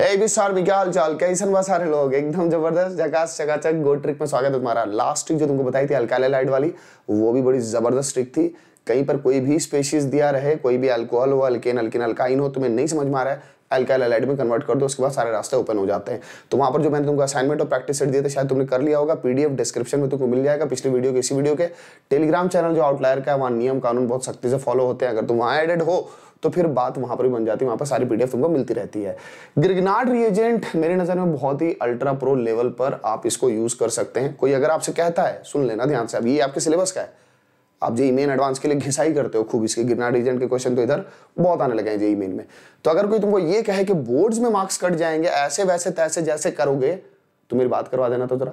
ए भी चाल कैसन बा सारे लोग एकदम जबरदस्त जकास चकाचक गोड ट्रिक में स्वागत है तुम्हारा लास्ट ट्रिक जो तुमको बताई थी अल्काइल लाइट वाली वो भी बड़ी जबरदस्त ट्रिक थी कहीं पर कोई भी स्पेशीज दिया रहे कोई भी अल्कोहल हो अल्केन अल्केन अल्काइन हो तुम्हें नहीं समझ में आ रहा है अल्काइल अलाइड में कन्वर्ट कर दो उसके बाद सारे रास्ते ओपन हो जाते हैं तो वहां पर जो मैंने तुमको असाइनमेंट और प्रैक्टिस सेट दिए थे शायद तुमने कर लिया होगा पीडीएफ डिस्क्रिप्शन में तुमको मिल जाएगा पिछले वीडियो के इसी वीडियो के टेलीग्राम चैनल जो आउटलायर का है वहाँ नियम कानून बहुत सख्ती से फॉलो होते हैं अगर तुम वहाँ एडेड हो तो फिर बात वहां पर भी बन जाती है वहां पर सारी पीडीएफ तुमको मिलती रहती है गिरगनाट रिएजेंट मेरी नज़र में बहुत ही अल्ट्रा प्रो लेवल पर आप इसको यूज़ कर सकते हैं कोई अगर आपसे कहता है सुन लेना ध्यान से अब ये आपके सिलेबस का है आप जी मेन एडवांस के लिए घिसाई करते हो खूब इसके गिरनाड एजेंट के क्वेश्चन तो इधर बहुत आने लगे हैं जेई मेन e में तो अगर कोई तुमको ये कहे कि बोर्ड्स में मार्क्स कट जाएंगे ऐसे वैसे तैसे जैसे करोगे तो मेरी बात करवा देना तो जरा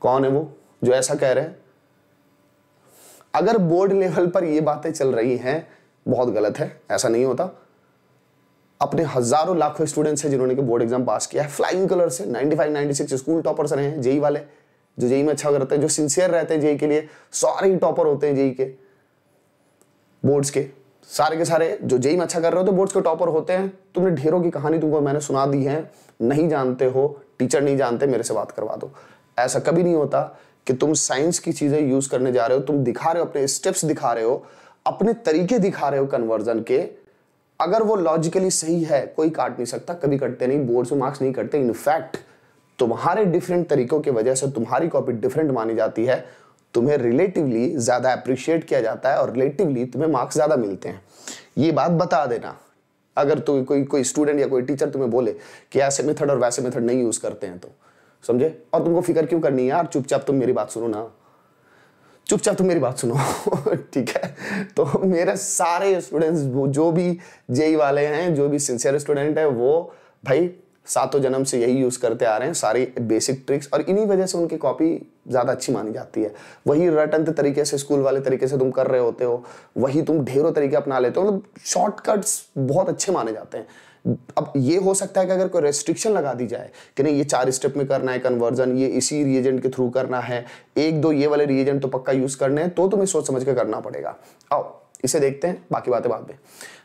कौन है वो जो ऐसा कह रहे हैं अगर बोर्ड लेवल पर ये बातें चल रही हैं बहुत गलत है ऐसा नहीं होता अपने हजारों लाखों स्टूडेंट्स हैं जिन्होंने बोर्ड एग्जाम पास किया है फ्लाइंग कलर से 95 96 स्कूल टॉपर्स रहे हैं जेई वाले जो जेई में अच्छा करते हैं जो सिंसियर रहते हैं जेई के लिए सारे टॉपर होते हैं जेई के बोर्ड्स के सारे के सारे जो जेई में अच्छा कर रहे होते हैं बोर्ड्स के टॉपर होते हैं तुमने ढेरों की कहानी तुमको मैंने सुना दी है नहीं जानते हो टीचर नहीं जानते मेरे से बात करवा दो ऐसा कभी नहीं होता कि तुम साइंस की चीज़ें यूज़ करने जा रहे हो तुम दिखा रहे हो अपने स्टेप्स दिखा रहे हो अपने तरीके दिखा रहे हो कन्वर्जन के अगर वो लॉजिकली सही है कोई काट नहीं सकता कभी कटते नहीं बोर्ड से मार्क्स नहीं कटते इनफैक्ट तुम्हारे डिफरेंट तरीकों की वजह से तुम्हारी कॉपी डिफरेंट मानी जाती है तुम्हें रिलेटिवली ज़्यादा अप्रिशिएट किया जाता है और रिलेटिवली तुम्हें मार्क्स ज़्यादा मिलते हैं ये बात बता देना अगर तो कोई कोई स्टूडेंट या कोई टीचर तुम्हें बोले कि ऐसे मेथड और वैसे मेथड नहीं यूज़ करते हैं तो समझे और तुमको फिक्र क्यों करनी है यार चुपचाप तुम मेरी बात सुनो ना चुपचाप तुम मेरी बात सुनो ठीक है तो मेरे सारे स्टूडेंट्स जो भी जेई e वाले हैं जो भी सिंसियर स्टूडेंट है वो भाई सातों जन्म से यही यूज़ करते आ रहे हैं सारी बेसिक ट्रिक्स और इन्हीं वजह से उनकी कॉपी ज़्यादा अच्छी मानी जाती है वही रटंत तरीके से स्कूल वाले तरीके से तुम कर रहे होते हो वही तुम ढेरों तरीके अपना लेते हो मतलब शॉर्टकट्स बहुत अच्छे माने जाते हैं अब ये हो सकता है कि अगर कोई रेस्ट्रिक्शन लगा दी जाए कि नहीं ये चार स्टेप में करना है कन्वर्जन ये इसी रिएजेंट के थ्रू करना है एक दो ये वाले रिएजेंट तो पक्का यूज करने हैं तो तुम्हें सोच समझ कर करना पड़ेगा आओ इसे देखते हैं बाकी बातें बाद में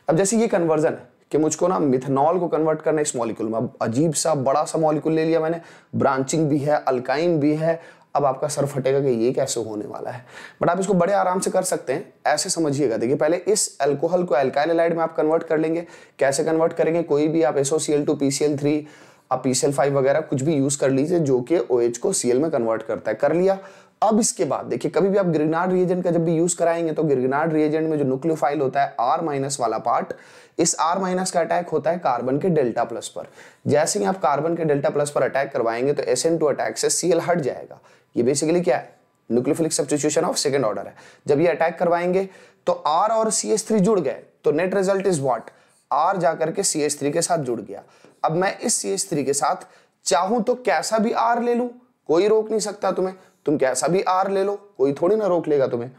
अब जैसे ये कन्वर्जन है कि मुझको ना मिथेनॉल को कन्वर्ट करना है इस मॉलिक्यूल में अब अजीब सा बड़ा सा मॉलिक्यूल ले लिया मैंने ब्रांचिंग भी है अल्काइन भी है अब आपका सर फटेगा कि ये कैसे होने वाला है बट आप इसको बड़े आराम से कर सकते हैं ऐसे समझिएगा देखिए पहले इस अल्कोहल को एल्काइलाइड में आप कन्वर्ट कर लेंगे कैसे कन्वर्ट करेंगे कोई भी आप SO C L two P C L three आप पी सी एल फाइव वगैरह कुछ भी यूज कर लीजिए जो कि ओ एच को सी एल में कन्वर्ट करता है कर लिया अब इसके बाद देखिए कभी भी आप ग्रिगनार्ड रिएजेंट का जब भी यूज कराएंगे तो ग्रिगनार्ड रिएजेंट में जो न्यूक्लियोफाइल होता है आर माइनस वाला पार्ट इस आर माइनस का अटैक होता है कार्बन के डेल्टा प्लस पर जैसे ही आप कार्बन के डेल्टा प्लस पर अटैक करवाएंगे तो एस अटैक से सीएल हट जाएगा ये बेसिकली क्या है nucleophilic substitution of second order है जब ये अटैक करवाएंगे तो आर और सी एस थ्री जुड़ गए तो net result is what R जाकर के सी एस थ्री के साथ जुड़ गया अब मैं इस सी एस थ्री के साथ चाहूं तो कैसा भी आर ले लू कोई रोक नहीं सकता तुम्हें तुम कैसा भी आर ले लो कोई थोड़ी ना रोक लेगा तुम्हें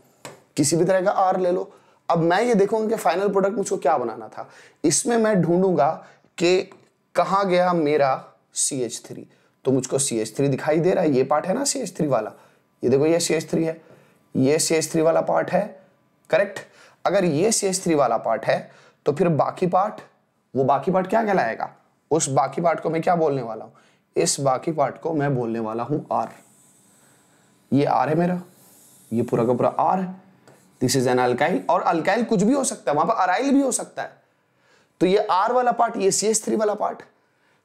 किसी भी तरह का आर ले लो अब मैं ये देखूंगा कि फाइनल प्रोडक्ट मुझको क्या बनाना था इसमें मैं ढूंढूंगा कि कहाँ गया मेरा सी एच थ्री तो मुझको सी थ्री दिखाई दे रहा है ये पार्ट है ना सी थ्री वाला ये देखो ये सी थ्री है ये सी थ्री वाला पार्ट है करेक्ट अगर ये सी थ्री वाला पार्ट है तो फिर बाकी पार्ट वो बाकी पार्ट क्या कहलाएगा उस बाकी पार्ट को मैं क्या बोलने वाला हूं इस बाकी पार्ट को मैं बोलने वाला हूं आर ये आर है मेरा ये पूरा का पूरा आर है दिस इज एन अल्काइल और अल्काइल कुछ भी हो सकता है वहां पर अराइल भी हो सकता है तो ये आर वाला पार्ट ये सी थ्री वाला पार्ट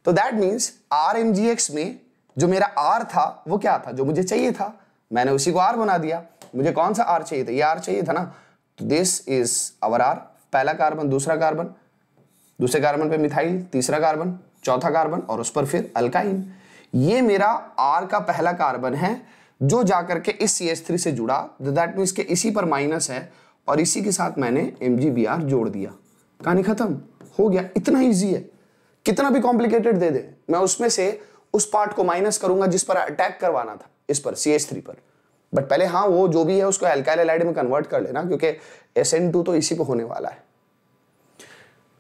तो that means R M G X में जो मेरा आर था वो क्या था जो मुझे चाहिए था मैंने उसी को आर बना दिया मुझे कौन सा आर चाहिए था ये आर चाहिए था ना तो दिस इज अवर आर पहला कार्बन दूसरा कार्बन दूसरे कार्बन पे मिथाइल तीसरा कार्बन चौथा कार्बन और उस पर फिर अल्काइन ये मेरा आर का पहला कार्बन है जो जाकर के इस सी एस थ्री से जुड़ा दैट मीन्स के इसी पर माइनस है और इसी के साथ मैंने एम जी बी आर जोड़ दिया कहानी खत्म हो गया इतना ईजी है कितना भी कॉम्प्लिकेटेड दे दे मैं उसमें से उस पार्ट को माइनस करूंगा जिस पर अटैक करवाना था इस पर सी एच थ्री पर बट पहले हाँ वो जो भी है उसको एल्काइल एलाइड में कन्वर्ट कर लेना क्योंकि एस एन टू तो इसी को होने वाला है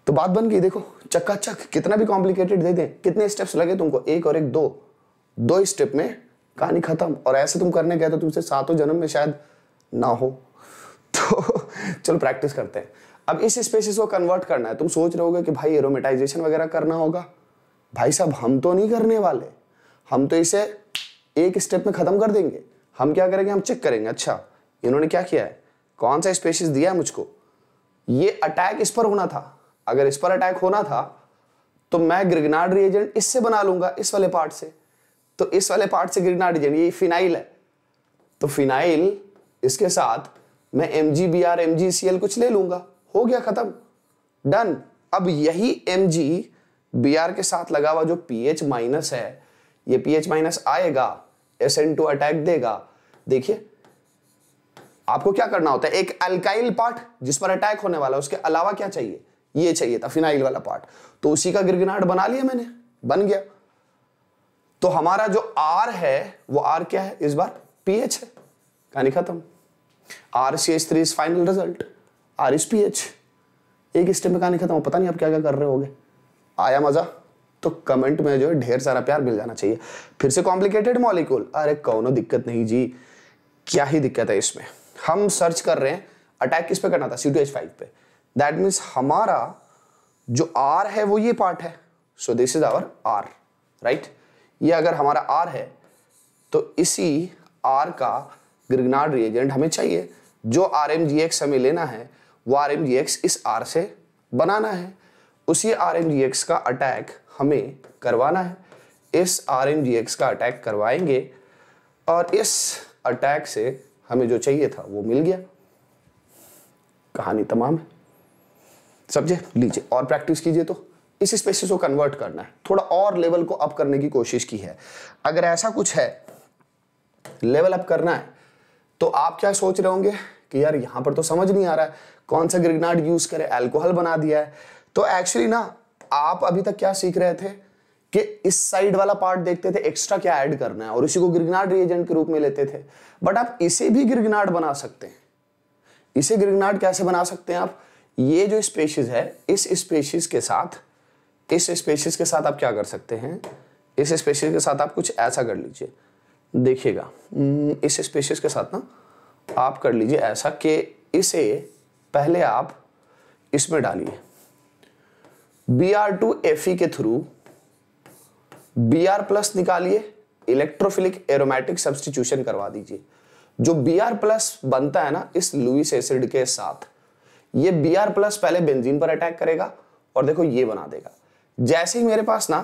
तो बात बन गई देखो चक्का चक कितना भी कॉम्प्लिकेटेड दे दें कितने स्टेप्स लगे तुमको एक और एक दो दो स्टेप में कहानी खत्म और ऐसे तुम करने गए तो तुमसे सातों जन्म में शायद ना हो तो चलो प्रैक्टिस करते हैं अब इस स्पेसिस को कन्वर्ट करना है तुम सोच रहे होगे कि भाई एरोमेटाइजेशन वगैरह करना होगा भाई साहब हम तो नहीं करने वाले हम तो इसे एक स्टेप में ख़त्म कर देंगे हम क्या करेंगे हम चेक करेंगे अच्छा इन्होंने क्या किया है कौन सा स्पेसिस दिया है मुझको ये अटैक इस पर होना था अगर इस पर अटैक होना था तो मैं ग्रिगनाड रिएजेंट इससे बना लूंगा इस वाले पार्ट से तो इस वाले पार्ट से ग्रिगनाड रिएजेंट ये फिनाइल है तो फिनाइल इसके साथ मैं M G B R M G C L कुछ ले लूंगा हो गया खत्म डन अब यही एम जी बी आर के साथ लगा हुआ जो पी एच माइनस है ये पी एच माइनस आएगा एस एन टू अटैक देगा देखिए आपको क्या करना होता है एक अल्काइल पार्ट जिस पर अटैक होने वाला है उसके अलावा क्या चाहिए ये चाहिए था फिनाइल वाला पार्ट तो उसी का गिरगिनाट बना लिया मैंने बन गया तो हमारा जो आर है वो आर क्या है इस बार पीएच है कहानी खत्म R C H three is final result R S P H एक स्टेप में कहानी खत्म पता नहीं आप क्या क्या कर रहे होगे आया मजा तो कमेंट में जो है ढेर सारा प्यार मिल जाना चाहिए फिर से कॉम्प्लिकेटेड मॉलिक्यूल अरे कौनो दिक्कत नहीं जी क्या ही दिक्कत है इसमें हम सर्च कर रहे हैं अटैक किस पे करना था सी टू एच फाइव पे दैट मीन्स हमारा जो आर है वो ये पार्ट है so this is our R right ये अगर हमारा आर है तो इसी आर का ग्रिगनाड रिएजेंट हमें चाहिए जो आर एम जी एक्स हमें लेना है वो आर एम जी एक्स इस आर से बनाना है उसी आर एम जी एक्स का अटैक हमें करवाना है इस आर एम जी एक्स का अटैक करवाएंगे और इस अटैक से हमें जो चाहिए था वो मिल गया कहानी तमाम है समझे लीजिए और प्रैक्टिस कीजिए तो इस स्पेसिस को कन्वर्ट करना है थोड़ा और लेवल को अप करने की कोशिश की है अगर ऐसा कुछ है लेवल अप करना है तो आप क्या सोच रहे होंगे कि यार यहां पर तो समझ नहीं आ रहा है कौन सा ग्रिगनाड यूज करे एल्कोहल बना दिया है तो एक्चुअली ना आप अभी तक क्या सीख रहे थे कि इस साइड वाला पार्ट देखते थे एक्स्ट्रा क्या ऐड करना है और इसी को ग्रिगनाड रिएजेंट के रूप में लेते थे बट आप इसे भी ग्रिगनाड बना सकते हैं इसे ग्रिगनाड कैसे बना सकते हैं आप ये जो स्पेशीज है इस स्पेशीज के साथ इस स्पेशीज के साथ आप क्या कर सकते हैं इस स्पेशीज के साथ आप कुछ ऐसा कर लीजिए देखिएगा इस स्पेशीज के साथ ना आप कर लीजिए ऐसा कि इसे पहले आप इसमें डालिए बी आर टू एफ के थ्रू बी आर प्लस निकालिए इलेक्ट्रोफिलिक एरोमेटिक सब्सटीट्यूशन करवा दीजिए जो बी आर प्लस बनता है ना इस लुइस एसिड के साथ ये बी आर प्लस पहले बेंजीन पर अटैक करेगा और देखो ये बना देगा जैसे ही मेरे पास ना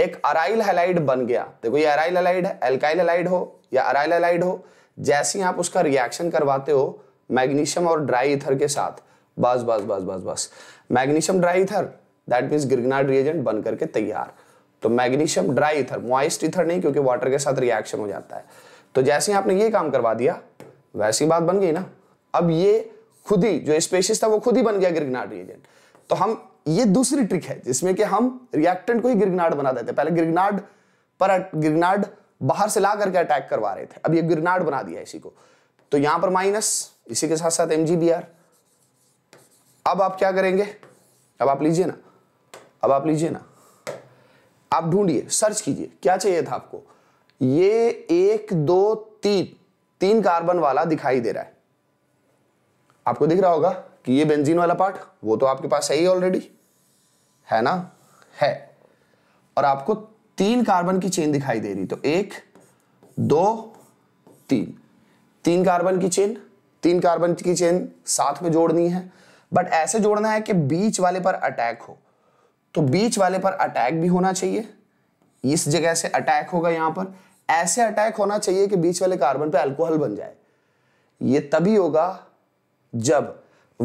एक अराइल हेलाइड बन गया देखो ये अराइल हेलाइड है एल्काइल हेलाइड हो या अराइल हेलाइड हो जैसे ही आप उसका रिएक्शन करवाते हो मैग्नीशियम और ड्राई इथर के साथ बस बस बस बस बस magnesium dry ether that mean Grignard reagent बन करके तैयार तो magnesium dry ether moist ether नहीं क्योंकि वाटर के साथ रिएक्शन हो जाता है तो जैसे ही आपने ये काम करवा दिया वैसी बात बन गई ना अब ये खुद ही जो स्पेशियस था वो खुद ही बन गया गिरगनाड रिएजेंट तो हम ये दूसरी ट्रिक है जिसमें कि हम रिएक्टेंट को ही गिरगनाड बना देते पहले गिरगनाड पर गिरगनाड बाहर से ला करके अटैक करवा रहे थे अब ये ग्रनाड बना दिया इसी को तो यहां पर माइनस इसी के साथ साथ एम अब आप क्या करेंगे अब आप लीजिए ना अब आप लीजिए ना आप ढूंढिए सर्च कीजिए क्या चाहिए था आपको ये एक दो तीन तीन कार्बन वाला दिखाई दे रहा है आपको दिख रहा होगा कि ये बेंजीन वाला पार्ट वो तो आपके पास है ही ऑलरेडी है ना है और आपको तीन कार्बन की चेन दिखाई दे रही तो एक दो तीन तीन कार्बन की चेन तीन कार्बन की चेन साथ में जोड़नी है बट ऐसे जोड़ना है कि बीच वाले पर अटैक हो तो बीच वाले पर अटैक भी होना चाहिए इस जगह से अटैक होगा यहां पर ऐसे अटैक होना चाहिए कि बीच वाले कार्बन पर अल्कोहल बन जाए ये तभी होगा जब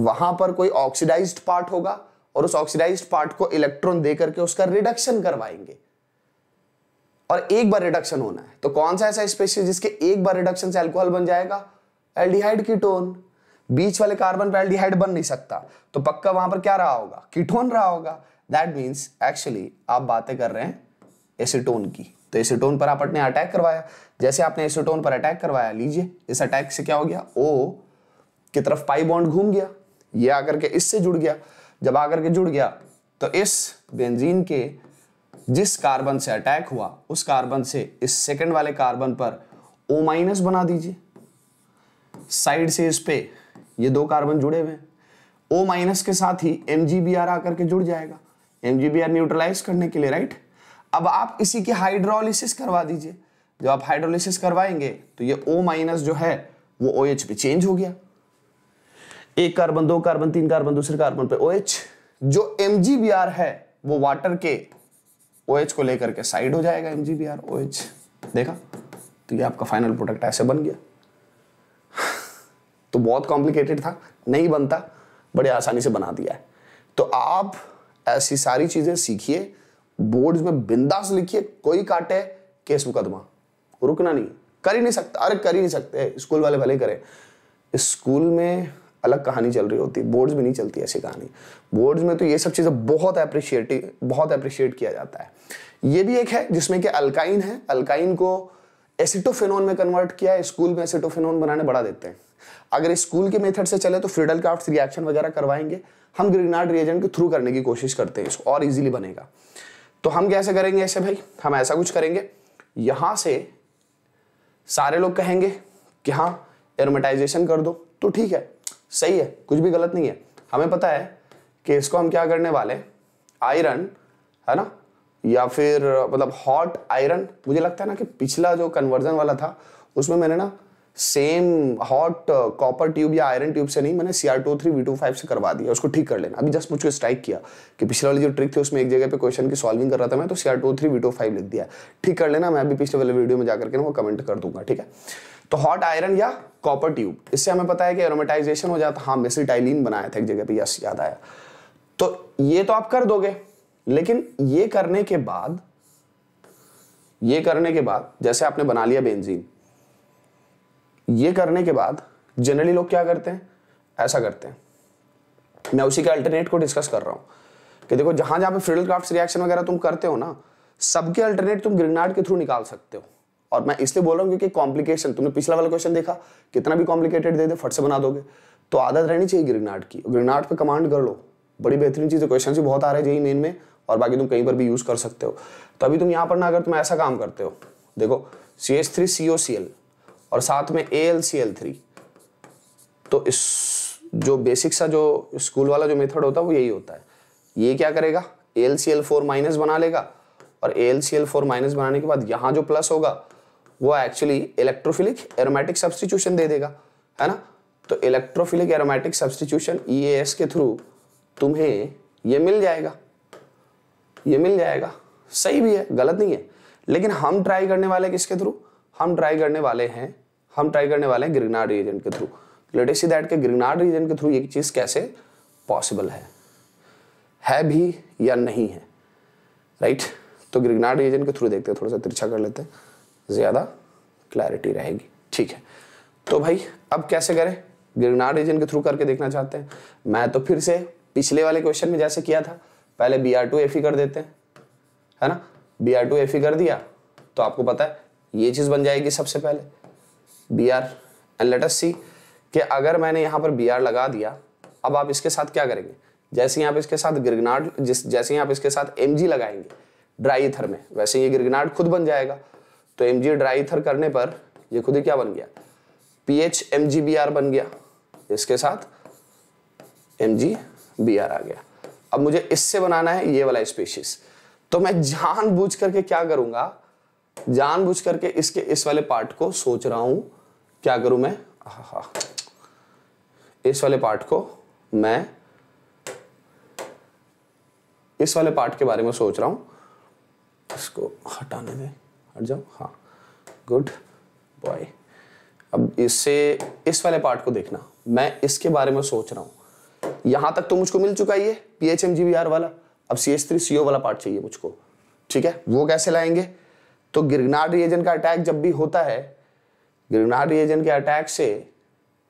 वहां पर कोई ऑक्सीडाइज्ड पार्ट होगा और उस ऑक्सीडाइज्ड पार्ट को इलेक्ट्रॉन देकर के उसका रिडक्शन करवाएंगे और एक बार रिडक्शन होना है तो कौन सा ऐसा स्पेसिस जिसके एक बार रिडक्शन से एल्कोहल बन जाएगा एल्डिहाइड कीटोन बीच वाले कार्बन पर एल्डिहाइड बन नहीं सकता तो पक्का वहां पर क्या रहा होगा कीटोन रहा होगा दैट मीन्स एक्चुअली आप बातें कर रहे हैं एसिटोन की तो एसिटोन पर आप अपने अटैक करवाया जैसे आपने एसिटोन पर अटैक करवाया लीजिए इस अटैक से क्या हो गया ओ की तरफ पाई बॉन्ड घूम गया ये आकर के इससे जुड़ गया जब आकर के जुड़ गया तो इस बेंजीन के जिस कार्बन से अटैक हुआ उस कार्बन से इस सेकंड वाले कार्बन पर ओ माइनस बना दीजिए साइड से इस पे ये दो कार्बन जुड़े हुए हैं ओ माइनस के साथ ही एम जी बी आर आकर के जुड़ जाएगा M G B R neutralize करने के लिए राइट अब आप इसी की हाइड्रोलिसिस करवा दीजिए जब आप हाइड्रोलिसिस करवाएंगे तो ये ओ माइनस जो है वो ओ एच पे चेंज हो गया एक कार्बन दो कार्बन तीन कार्बन दूसरे कार्बन पे ओ OH, जो एम है वो वाटर के ओ OH को लेकर के साइड हो जाएगा M G B R O H देखा तो ये आपका फाइनल प्रोडक्ट ऐसे बन गया तो बहुत कॉम्प्लिकेटेड था नहीं बनता बड़े आसानी से बना दिया है तो आप ऐसी सारी चीज़ें सीखिए बोर्ड्स में बिंदास लिखिए कोई काटे केस मुकदमा रुकना नहीं कर ही नहीं सकता अरे कर ही नहीं सकते स्कूल वाले भले करें स्कूल में अलग कहानी चल रही होती है बोर्ड्स में नहीं चलती ऐसी कहानी बोर्ड्स में तो ये सब चीज़ें बहुत अप्रिशिएटिव बहुत अप्रिशिएट किया जाता है ये भी एक है जिसमें कि अल्काइन है अल्काइन को एसिटोफिनोन में कन्वर्ट किया है स्कूल में एसिटोफिनोन बनाने बढ़ा देते हैं अगर स्कूल के मेथड से चले तो फ्रीडल क्राफ्ट रिएक्शन वगैरह करवाएंगे हम ग्रीनार्ड रिएजेंट के थ्रू करने की कोशिश करते हैं इसको और इजीली बनेगा तो हम कैसे करेंगे ऐसे भाई हम ऐसा कुछ करेंगे यहां से सारे लोग कहेंगे कि हाँ एरोमेटाइजेशन कर दो तो ठीक है सही है कुछ भी गलत नहीं है हमें पता है कि इसको हम क्या करने वाले आयरन है ना या फिर मतलब हॉट आयरन मुझे लगता है ना कि पिछला जो कन्वर्जन वाला था उसमें मैंने ना सेम हॉट कॉपर ट्यूब या आयरन ट्यूब से नहीं मैंने C R two three V two five से करवा दिया उसको ठीक कर लेना अभी जस्ट मुझको स्ट्राइक किया कि पिछले वाली जो ट्रिक थी उसमें एक जगह पे क्वेश्चन की सॉल्विंग कर रहा था मैं तो C R two three V two five लिख दिया ठीक कर लेना मैं अभी पिछले वाले वीडियो में जाकर के ना वो कमेंट कर दूंगा ठीक है तो हॉट आयरन या कॉपर ट्यूब इससे हमें पता है कि एरोमेटाइजेशन हो जाता हाँ मेसिटाइलिन बनाया था एक जगह पर यस याद आया तो ये तो आप कर दोगे लेकिन ये करने के बाद ये करने के बाद जैसे आपने बना लिया बेंजीन ये करने के बाद जनरली लोग क्या करते हैं ऐसा करते हैं मैं उसी के अल्टरनेट को डिस्कस कर रहा हूं कि देखो जहां जहां पे फ्रिडल क्राफ्ट रिएक्शन वगैरह तुम करते हो ना सबके अल्टरनेट तुम ग्रिगनार्ड के थ्रू निकाल सकते हो और मैं इसलिए बोल रहा हूं क्योंकि कॉम्प्लिकेशन तुमने पिछला वाला क्वेश्चन देखा कितना भी कॉम्प्लिकेटेड दे दे फट से बना दोगे तो आदत रहनी चाहिए ग्रिगनार्ड की ग्रिगनार्ड पे कमांड कर लो बड़ी बेहतरीन चीज़ है क्वेश्चन भी बहुत आ रहे हैं मेन में और बाकी तुम कहीं पर भी यूज़ कर सकते हो तो अभी तुम यहां पर ना अगर तुम ऐसा काम करते हो देखो C H three C O C L और साथ में A L C L three तो इस जो बेसिक सा जो स्कूल वाला जो मेथड होता है वो यही होता है ये क्या करेगा A L C L four minus बना लेगा और A L C L four minus बनाने के बाद यहाँ जो प्लस होगा वो एक्चुअली इलेक्ट्रोफिलिक एरोमेटिक सब्सटीट्यूशन दे देगा है ना तो electrophilic aromatic substitution E S के थ्रू तुम्हें ये मिल जाएगा ये मिल जाएगा सही भी है गलत नहीं है लेकिन हम ट्राई करने वाले किसके थ्रू हम ट्राई करने वाले हैं हम ट्राई करने वाले हैं ग्रिगनाड रीजन के थ्रू लेटेस्ट दैट के ग्रिगनाड रीजन के थ्रू ये चीज़ कैसे पॉसिबल है है भी या नहीं है राइट तो ग्रिगनाड रीजन के थ्रू देखते हैं थोड़ा सा तिरछा कर लेते हैं ज़्यादा क्लैरिटी रहेगी ठीक है तो भाई अब कैसे करें ग्रिगनाड रीजन के थ्रू करके देखना चाहते हैं मैं तो फिर से पिछले वाले क्वेश्चन में जैसे किया था पहले बी आर टू एफ कर देते हैं है ना बी आर टू एफ कर दिया तो आपको पता है ये चीज़ बन जाएगी सबसे पहले B R and let's see कि अगर मैंने यहाँ पर बी आर लगा दिया अब आप इसके साथ क्या करेंगे जैसे ही आप इसके साथ गिरगनाड जिस जैसे ही आप इसके साथ एम जी लगाएंगे ड्राई थर में वैसे ये गिरगनाड खुद बन जाएगा तो एम जी ड्राई थर करने पर ये खुद ही क्या बन गया P H M G B R बन गया इसके साथ एम जी बी आर आ गया अब मुझे इससे बनाना है ये वाला स्पेशीज तो मैं जान बूझ करके क्या करूंगा जानबूझ करके इसके इस वाले पार्ट को सोच रहा हूं क्या करूं मैं हा इस वाले पार्ट को मैं इस वाले पार्ट के बारे में सोच रहा हूं इसको हटाने दें हट जाओ हाँ गुड बॉय अब इससे इस वाले पार्ट को देखना मैं इसके बारे में सोच रहा हूं यहां तक तो मुझको मिल चुका ये P H M G R वाला अब C H three C O part चाहिए मुझको ठीक है वो कैसे लाएंगे तो गिरनार रिएजन का अटैक जब भी होता है गिरनार रिएजन के अटैक से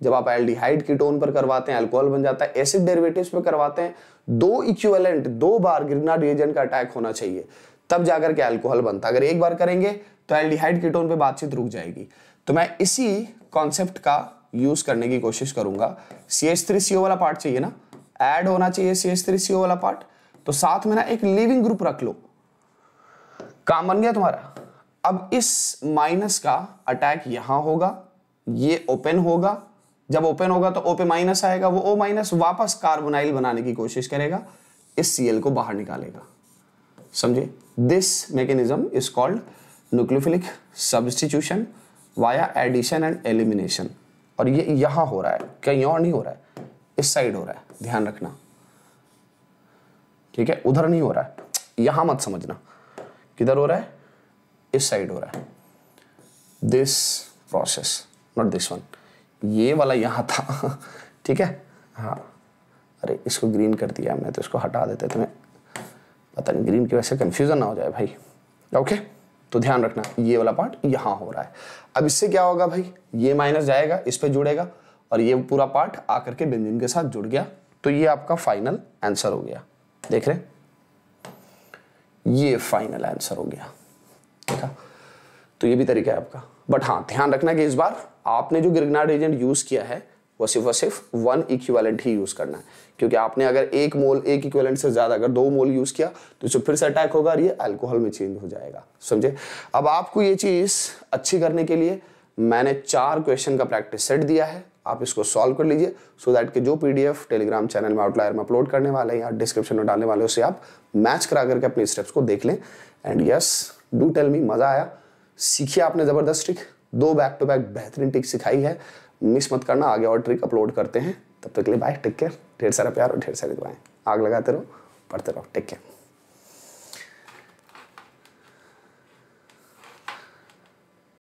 जब आप एल्डिहाइड कीटोन पर करवाते हैं अल्कोहल बन जाता है एसिड डेरिवेटिव्स पर करवाते हैं दो इक्विवेलेंट दो बार गिरनार रिएजन का अटैक होना चाहिए तब जाकर के अल्कोहल बनता अगर एक बार करेंगे तो एल्डिहाइड कीटोन पे बातचीत रुक जाएगी तो मैं इसी कॉन्सेप्ट का यूज करने की कोशिश करूंगा सी एच थ्री सी ओ वाला पार्ट चाहिए ना एड होना चाहिए सी एच थ्री सी ओ वाला पार्ट तो साथ में ना एक लिविंग ग्रुप रख लो काम बन गया तुम्हारा अब इस माइनस का अटैक यहां होगा ये ओपन होगा जब ओपन होगा तो ओपे माइनस आएगा वो ओ माइनस वापस कार्बोनाइल बनाने की कोशिश करेगा इस सीएल को बाहर निकालेगा समझे this mechanism is called nucleophilic substitution via addition and elimination और ये यहां हो रहा है कहीं और नहीं हो रहा है इस साइड हो रहा है ध्यान रखना ठीक है उधर नहीं हो रहा है यहां मत समझना किधर हो रहा है इस साइड हो रहा है this process not this one ये वाला यहाँ था ठीक है हाँ अरे इसको ग्रीन कर दिया हमने तो इसको हटा देते तुम्हें पता नहीं ग्रीन की वजह से कन्फ्यूज़न ना हो जाए भाई ओके तो ध्यान रखना ये वाला पार्ट यहाँ हो रहा है अब इससे क्या होगा भाई ये माइनस जाएगा इस पर जुड़ेगा और ये पूरा पार्ट आकर के बेंजीन के साथ जुड़ गया तो ये आपका फाइनल आंसर हो गया देख रहे ये फाइनल आंसर हो गया देखा तो ये भी तरीका है आपका बट हाँ ध्यान रखना कि इस बार आपने जो गिरगनाड एजेंट यूज किया है वो सिर्फ और सिर्फ वन इक्वेलेंट ही यूज करना है क्योंकि आपने अगर एक मोल एक इक्वेलेंट से ज्यादा अगर दो मोल यूज किया तो इससे फिर से अटैक होगा और ये अल्कोहल में चेंज हो जाएगा समझे अब आपको ये चीज अच्छी करने के लिए मैंने चार क्वेश्चन का प्रैक्टिस सेट दिया है आप इसको सॉल्व कर लीजिए सो दैट के जो पीडीएफ टेलीग्राम चैनल में आउटलायर में अपलोड करने वाले हैं या डिस्क्रिप्शन में डालने वाले उसे आप मैच करा करके अपने स्टेप्स को देख लें and yes yes, do tell me मज़ा आया सीखिए आपने ज़बरदस्त ट्रिक दो बैक टू बैक बेहतरीन ट्रिक सिखाई है मिस मत करना आगे और ट्रिक अपलोड करते हैं तब तक तो के लिए बाय टेक केयर ढेर सारा प्यार और ढेर सारी दुआएं आग लगाते रहो पढ़ते रहो टेक केयर